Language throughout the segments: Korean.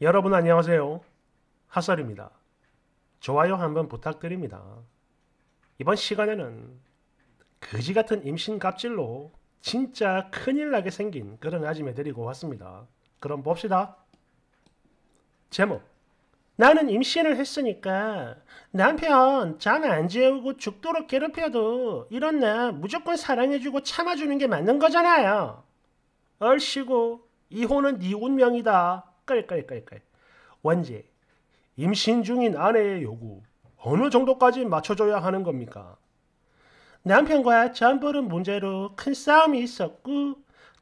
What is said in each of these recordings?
여러분 안녕하세요. 하설입니다. 좋아요 한번 부탁드립니다. 이번 시간에는 거지 같은 임신 갑질로 진짜 큰일 나게 생긴 그런 아침에 데리고 왔습니다. 그럼 봅시다. 제목 나는 임신을 했으니까 남편 잠안 재우고 죽도록 괴롭혀도 이런 나 무조건 사랑해주고 참아주는 게 맞는 거잖아요. 얼씨구 이혼은 네 운명이다. 깔깔깔깔 완제 임신 중인 아내의 요구 어느 정도까지 맞춰줘야 하는 겁니까? 남편과 전부는 문제로 큰 싸움이 있었고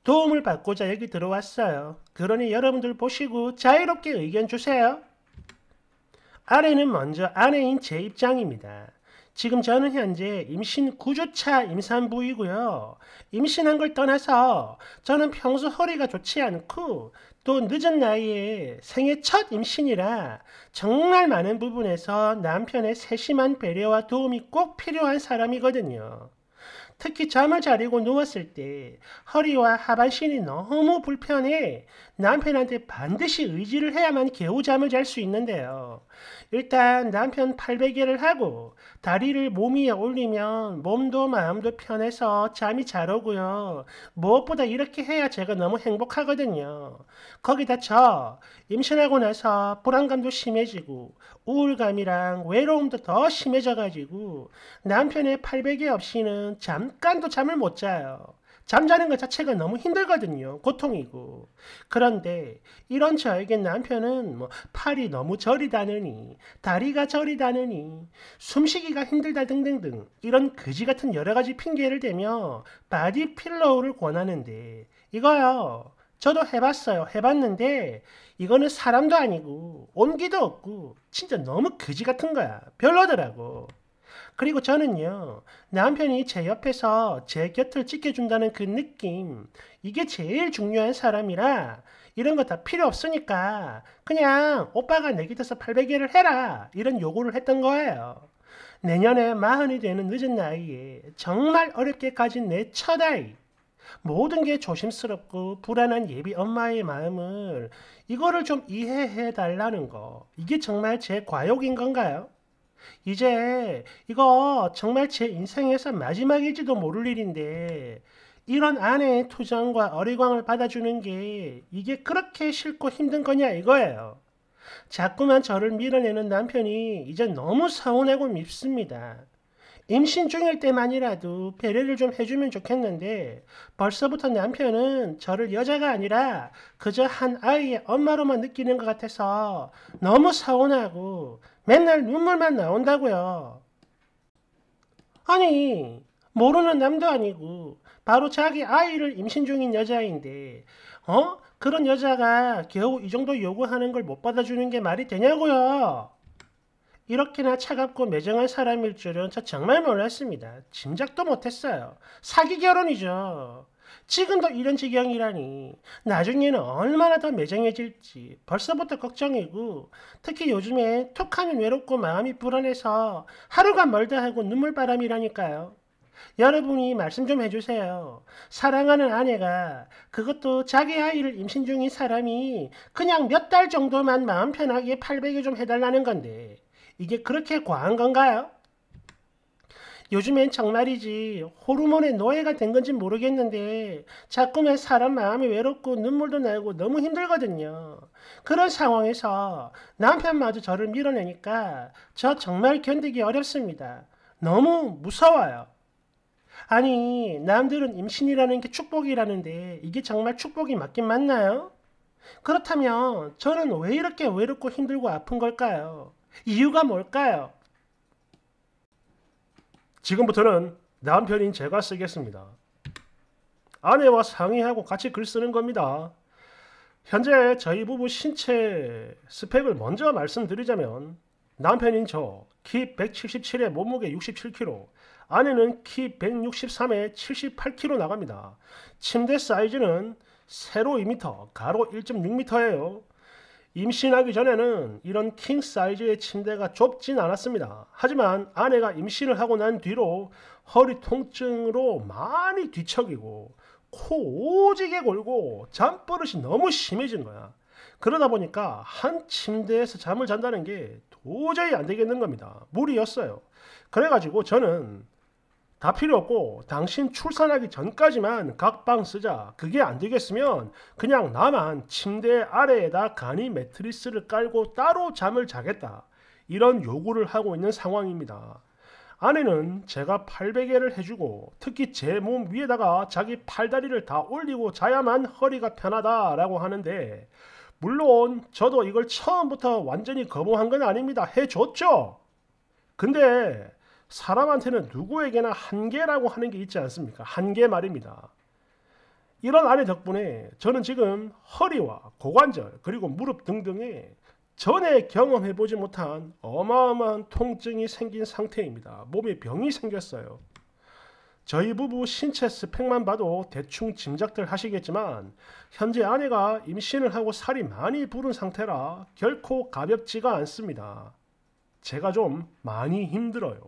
도움을 받고자 여기 들어왔어요. 그러니 여러분들 보시고 자유롭게 의견 주세요. 아내는 먼저 아내인 제 입장입니다. 지금 저는 현재 임신 9주차 임산부이고요. 임신한 걸 떠나서 저는 평소 허리가 좋지 않고 또 늦은 나이에 생애 첫 임신이라 정말 많은 부분에서 남편의 세심한 배려와 도움이 꼭 필요한 사람이거든요. 특히 잠을 자려고 누웠을 때 허리와 하반신이 너무 불편해 남편한테 반드시 의지를 해야만 개우잠을 잘 수 있는데요. 일단 남편 팔베개를 하고 다리를 몸 위에 올리면 몸도 마음도 편해서 잠이 잘 오고요. 무엇보다 이렇게 해야 제가 너무 행복하거든요. 거기다 저 임신하고 나서 불안감도 심해지고 우울감이랑 외로움도 더 심해져가지고 남편의 팔베개 없이는 잠깐도 잠을 못 자요. 잠자는 것 자체가 너무 힘들거든요. 고통이고. 그런데 이런 저에게 남편은 뭐 팔이 너무 저리다느니, 다리가 저리다느니, 숨쉬기가 힘들다 등등등 이런 그지 같은 여러 가지 핑계를 대며 바디 필러를 권하는데 이거요. 저도 해봤어요. 해봤는데 이거는 사람도 아니고 온기도 없고 진짜 너무 그지 같은 거야. 별로더라고. 그리고 저는요, 남편이 제 옆에서 제 곁을 지켜준다는 그 느낌, 이게 제일 중요한 사람이라 이런 거 다 필요 없으니까 그냥 오빠가 내 곁에서 팔베개를 해라 이런 요구를 했던 거예요. 내년에 마흔이 되는 늦은 나이에 정말 어렵게 가진 내 첫 아이 모든 게 조심스럽고 불안한 예비 엄마의 마음을 이거를 좀 이해해 달라는 거 이게 정말 제 과욕인 건가요? 이제 이거 정말 제 인생에서 마지막일지도 모를 일인데 이런 아내의 투정과 어리광을 받아주는 게 이게 그렇게 싫고 힘든 거냐 이거예요. 자꾸만 저를 밀어내는 남편이 이제 너무 서운하고 밉습니다. 임신 중일 때만이라도 배려를 좀 해주면 좋겠는데 벌써부터 남편은 저를 여자가 아니라 그저 한 아이의 엄마로만 느끼는 것 같아서 너무 서운하고 맨날 눈물만 나온다고요. 아니 모르는 남도 아니고 바로 자기 아이를 임신 중인 여자인데 어? 그런 여자가 겨우 이 정도 요구하는 걸 못 받아주는 게 말이 되냐고요. 이렇게나 차갑고 매정한 사람일 줄은 저 정말 몰랐습니다. 짐작도 못했어요. 사기 결혼이죠. 지금도 이런 지경이라니 나중에는 얼마나 더 매정해질지 벌써부터 걱정이고 특히 요즘에 톡하면 외롭고 마음이 불안해서 하루가 멀다 하고 눈물바람이라니까요. 여러분이 말씀 좀 해주세요. 사랑하는 아내가 그것도 자기 아이를 임신 중인 사람이 그냥 몇 달 정도만 마음 편하게 팔베개 좀 해달라는 건데 이게 그렇게 과한 건가요? 요즘엔 정말이지 호르몬의 노예가 된 건지 모르겠는데 자꾸만 사람 마음이 외롭고 눈물도 나고 너무 힘들거든요. 그런 상황에서 남편마저 저를 밀어내니까 저 정말 견디기 어렵습니다. 너무 무서워요. 아니 남들은 임신이라는 게 축복이라는데 이게 정말 축복이 맞긴 맞나요? 그렇다면 저는 왜 이렇게 외롭고 힘들고 아픈 걸까요? 이유가 뭘까요? 지금부터는 남편인 제가 쓰겠습니다. 아내와 상의하고 같이 글 쓰는 겁니다. 현재 저희 부부 신체 스펙을 먼저 말씀드리자면 남편인 저 키 177에 몸무게 67kg, 아내는 키 163에 78kg 나갑니다. 침대 사이즈는 세로 2m, 가로 1.6m예요. 임신하기 전에는 이런 킹 사이즈의 침대가 좁진 않았습니다. 하지만 아내가 임신을 하고 난 뒤로 허리 통증으로 많이 뒤척이고 코 오지게 골고 잠버릇이 너무 심해진 거야. 그러다 보니까 한 침대에서 잠을 잔다는 게 도저히 안 되겠는 겁니다. 무리였어요. 그래가지고 저는 다 필요 없고 당신 출산하기 전까지만 각방 쓰자. 그게 안 되겠으면 그냥 나만 침대 아래에다 간이 매트리스를 깔고 따로 잠을 자겠다. 이런 요구를 하고 있는 상황입니다. 아내는 제가 팔베개를 해주고 특히 제 몸 위에다가 자기 팔다리를 다 올리고 자야만 허리가 편하다라고 하는데 물론 저도 이걸 처음부터 완전히 거부한 건 아닙니다. 해줬죠. 근데 사람한테는 누구에게나 한계라고 하는 게 있지 않습니까? 한계 말입니다. 이런 아내 덕분에 저는 지금 허리와 고관절 그리고 무릎 등등에 전에 경험해보지 못한 어마어마한 통증이 생긴 상태입니다. 몸에 병이 생겼어요. 저희 부부 신체 스펙만 봐도 대충 짐작들 하시겠지만 현재 아내가 임신을 하고 살이 많이 부른 상태라 결코 가볍지가 않습니다. 제가 좀 많이 힘들어요.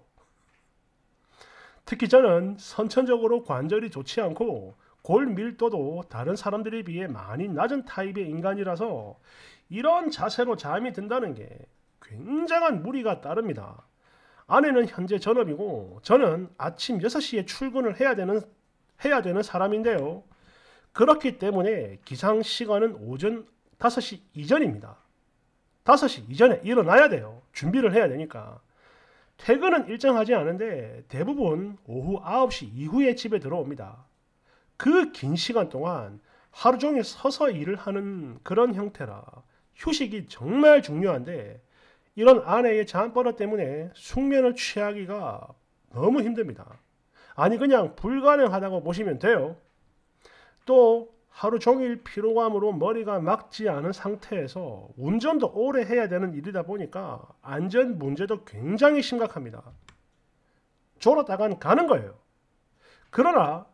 특히 저는 선천적으로 관절이 좋지 않고 골 밀도도 다른 사람들에 비해 많이 낮은 타입의 인간이라서 이런 자세로 잠이 든다는 게 굉장한 무리가 따릅니다. 아내는 현재 전업이고 저는 아침 6시에 출근을 해야 되는 해야 되는 사람인데요. 그렇기 때문에 기상 시간은 오전 5시 이전입니다. 5시 이전에 일어나야 돼요. 준비를 해야 되니까. 퇴근은 일정하지 않은데 대부분 오후 9시 이후에 집에 들어옵니다. 그 긴 시간 동안 하루 종일 서서 일을 하는 그런 형태라 휴식이 정말 중요한데 이런 아내의 잠버릇 때문에 숙면을 취하기가 너무 힘듭니다. 아니 그냥 불가능하다고 보시면 돼요. 또 하루 종일 피로감으로 머리가 막지 않은 상태에서 운전도 오래 해야 되는 일이다 보니까 안전 문제도 굉장히 심각합니다. 졸았다간 가는 거예요. 그러나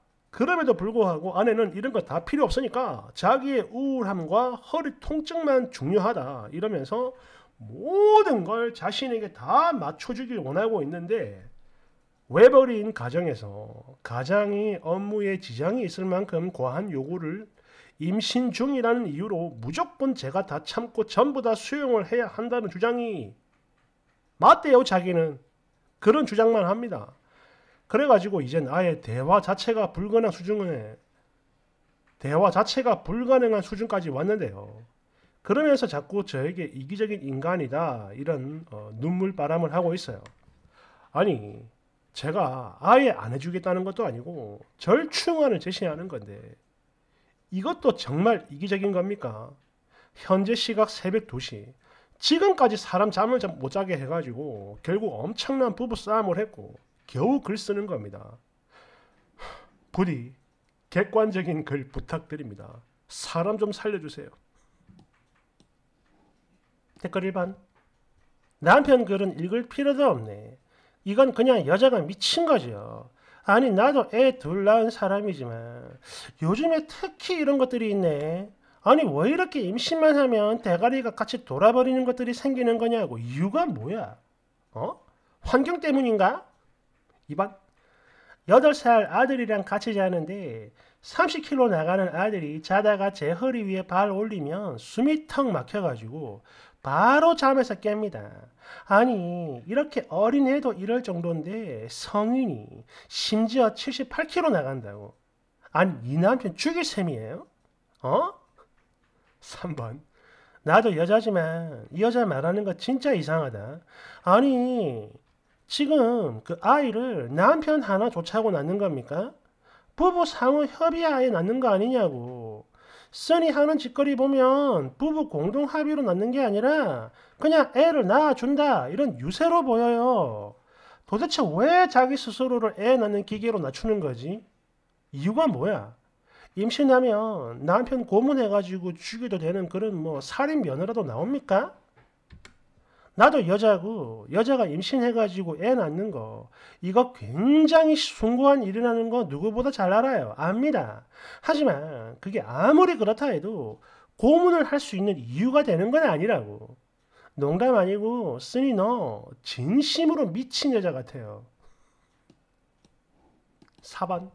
그럼에도 불구하고 아내는 이런 거 다 필요 없으니까 자기의 우울함과 허리 통증만 중요하다 이러면서 모든 걸 자신에게 다 맞춰주길 원하고 있는데 외벌이인 가정에서 가장이 업무에 지장이 있을 만큼 과한 요구를 임신 중이라는 이유로 무조건 제가 다 참고 전부 다 수용을 해야 한다는 주장이 맞대요 자기는 그런 주장만 합니다. 그래가지고 이젠 아예 대화 자체가 불가능한 수준에 대화 자체가 불가능한 수준까지 왔는데요. 그러면서 자꾸 저에게 이기적인 인간이다 이런 어, 눈물바람을 하고 있어요. 아니 제가 아예 안 해주겠다는 것도 아니고 절충안을 제시하는 건데 이것도 정말 이기적인 겁니까? 현재 시각 새벽 2시 지금까지 사람 잠을 못 자게 해가지고 결국 엄청난 부부싸움을 했고 겨우 글 쓰는 겁니다. 부디 객관적인 글 부탁드립니다. 사람 좀 살려주세요. 댓글 1반 남편 글은 읽을 필요도 없네. 이건 그냥 여자가 미친 거죠. 아니 나도 애 둘 낳은 사람이지만 요즘에 특히 이런 것들이 있네. 아니 왜 이렇게 임신만 하면 대가리가 같이 돌아버리는 것들이 생기는 거냐고 이유가 뭐야? 어? 환경 때문인가? 이반 8살 아들이랑 같이 자는데 30kg 나가는 아들이 자다가 제 허리 위에 발 올리면 숨이 턱 막혀가지고 바로 잠에서 깹니다. 아니 이렇게 어린 애도 이럴 정도인데 성인이 심지어 78kg 나간다고. 아니 이 남편 죽일 셈이에요? 어? 3번 나도 여자지만 이 여자 말하는 거 진짜 이상하다. 아니 지금 그 아이를 남편 하나 조차고 낳는 겁니까? 부부 상호 협의하에 낳는 거 아니냐고. 써니 하는 짓거리 보면 부부 공동 합의로 낳는 게 아니라 그냥 애를 낳아준다 이런 유세로 보여요. 도대체 왜 자기 스스로를 애 낳는 기계로 낮추는 거지? 이유가 뭐야? 임신하면 남편 고문해가지고 죽여도 되는 그런 뭐 살인 면허라도 나옵니까? 나도 여자고 여자가 임신해가지고 애 낳는 거 이거 굉장히 숭고한 일이라는 거 누구보다 잘 알아요. 압니다. 하지만 그게 아무리 그렇다 해도 고문을 할 수 있는 이유가 되는 건 아니라고. 농담 아니고 쓰니 너 진심으로 미친 여자 같아요. 4번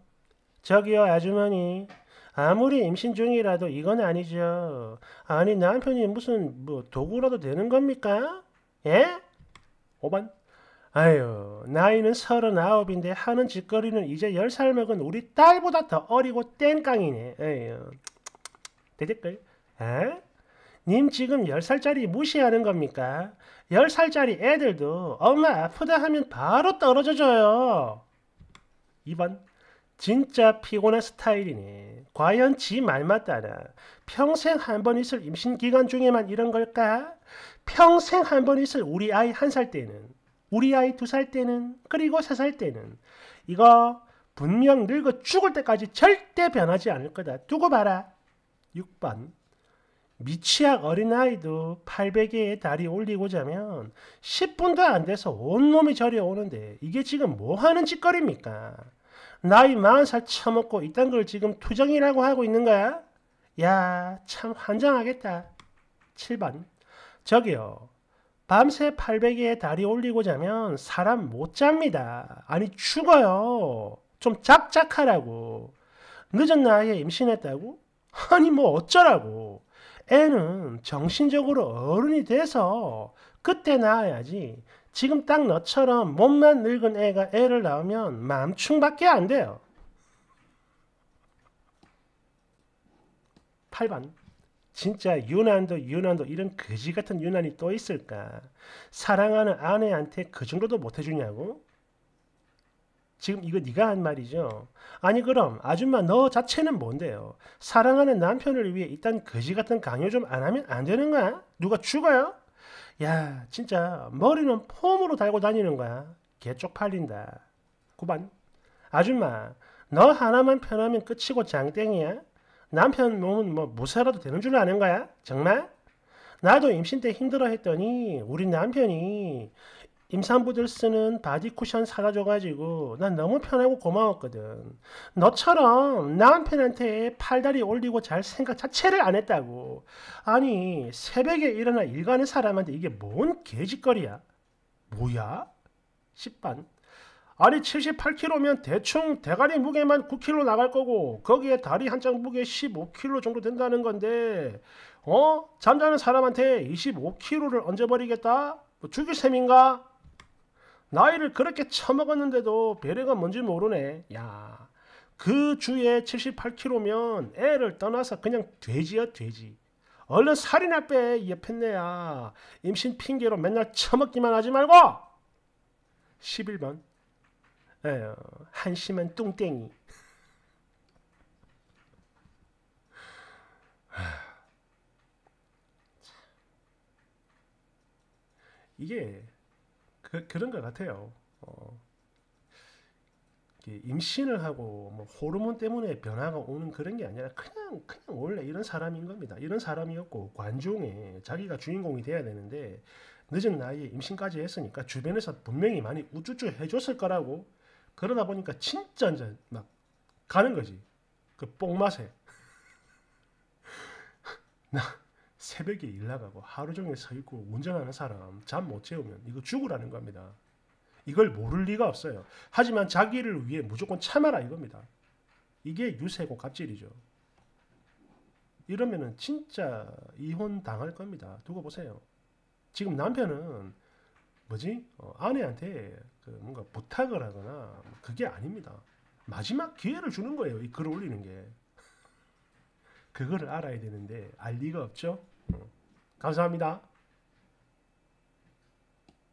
저기요 아주머니 아무리 임신 중이라도 이건 아니죠. 아니 남편이 무슨 뭐 도구라도 되는 겁니까? 예? 5번 아유 나이는 서른아홉인데 하는 짓거리는 이제 열 살 먹은 우리 딸보다 더 어리고 땡깡이네 에휴 대댓글 에? 님 지금 열살짜리 무시하는 겁니까? 열살짜리 애들도 엄마 아프다 하면 바로 떨어져줘요 2번 진짜 피곤한 스타일이네. 과연 지 말마따라 평생 한 번 있을 임신 기간 중에만 이런 걸까? 평생 한 번 있을 우리 아이 한 살 때는 우리 아이 두 살 때는 그리고 세 살 때는 이거 분명 늙어 죽을 때까지 절대 변하지 않을 거다. 두고 봐라. 6번 미취학 어린아이도 800개의 다리 올리고 자면 10분도 안 돼서 온몸이 저려오는데 이게 지금 뭐 하는 짓거리입니까? 나이 40살 처먹고 이딴 걸 지금 투정이라고 하고 있는 거야? 야, 참 환장하겠다. 7번 저기요. 밤새 800에 다리 올리고 자면 사람 못 잡니다. 아니 죽어요. 좀 작작하라고. 늦은 나이에 임신했다고? 아니 뭐 어쩌라고. 애는 정신적으로 어른이 돼서 그때 낳아야지. 지금 딱 너처럼 몸만 늙은 애가 애를 낳으면 맘충밖에 안 돼요. 8번. 진짜 유난도 유난도 이런 거지 같은 유난이 또 있을까? 사랑하는 아내한테 그 정도도 못 해주냐고? 지금 이거 네가 한 말이죠. 아니 그럼 아줌마 너 자체는 뭔데요? 사랑하는 남편을 위해 일단 거지 같은 강요 좀 안 하면 안 되는 거야? 누가 죽어요? 야 진짜 머리는 폼으로 달고 다니는 거야. 개쪽 팔린다. 그만. 아줌마 너 하나만 편하면 끝이고 장땡이야? 남편 몸은 뭐무살아도 되는 줄 아는 거야? 정말? 나도 임신 때 힘들어 했더니 우리 남편이 임산부들 쓰는 바디쿠션 사다 줘가지고 난 너무 편하고 고마웠거든. 너처럼 남편한테 팔다리 올리고 잘 생각 자체를 안 했다고. 아니 새벽에 일어나 일하는 사람한테 이게 뭔 개짓거리야? 뭐야? 10반. 아니 78kg면 대충 대가리 무게만 9kg 나갈 거고 거기에 다리 한 장 무게 15kg 정도 된다는 건데 어? 잠자는 사람한테 25kg를 얹어버리겠다? 뭐 죽일 셈인가? 나이를 그렇게 처먹었는데도 배려가 뭔지 모르네. 야, 그 주에 78kg면 애를 떠나서 그냥 돼지야 돼지. 얼른 살이나 빼, 옆 펜네야. 임신 핑계로 맨날 처먹기만 하지 말고! 11번. 예, 어, 한심한 뚱땡이. 이게 그, 그런 것 같아요. 어, 임신을 하고 뭐 호르몬 때문에 변화가 오는 그런 게 아니라 그냥 그냥 원래 이런 사람인 겁니다. 이런 사람이었고 관종에 자기가 주인공이 돼야 되는데 늦은 나이에 임신까지 했으니까 주변에서 분명히 많이 우쭈쭈 해줬을 거라고 그러다 보니까 진짜 이제 막 가는 거지. 그 뽕맛에. 나 새벽에 일 나가고 하루 종일 서 있고 운전하는 사람 잠못 재우면 이거 죽으라는 겁니다. 이걸 모를 리가 없어요. 하지만 자기를 위해 무조건 참아라 이겁니다. 이게 유세고 갑질이죠. 이러면은 진짜 이혼 당할 겁니다. 두고 보세요. 지금 남편은 뭐지 어, 아내한테 그 뭔가 부탁을 하거나 그게 아닙니다. 마지막 기회를 주는 거예요. 이글 올리는 게 그걸 알아야 되는데 알 리가 없죠. 어. 감사합니다.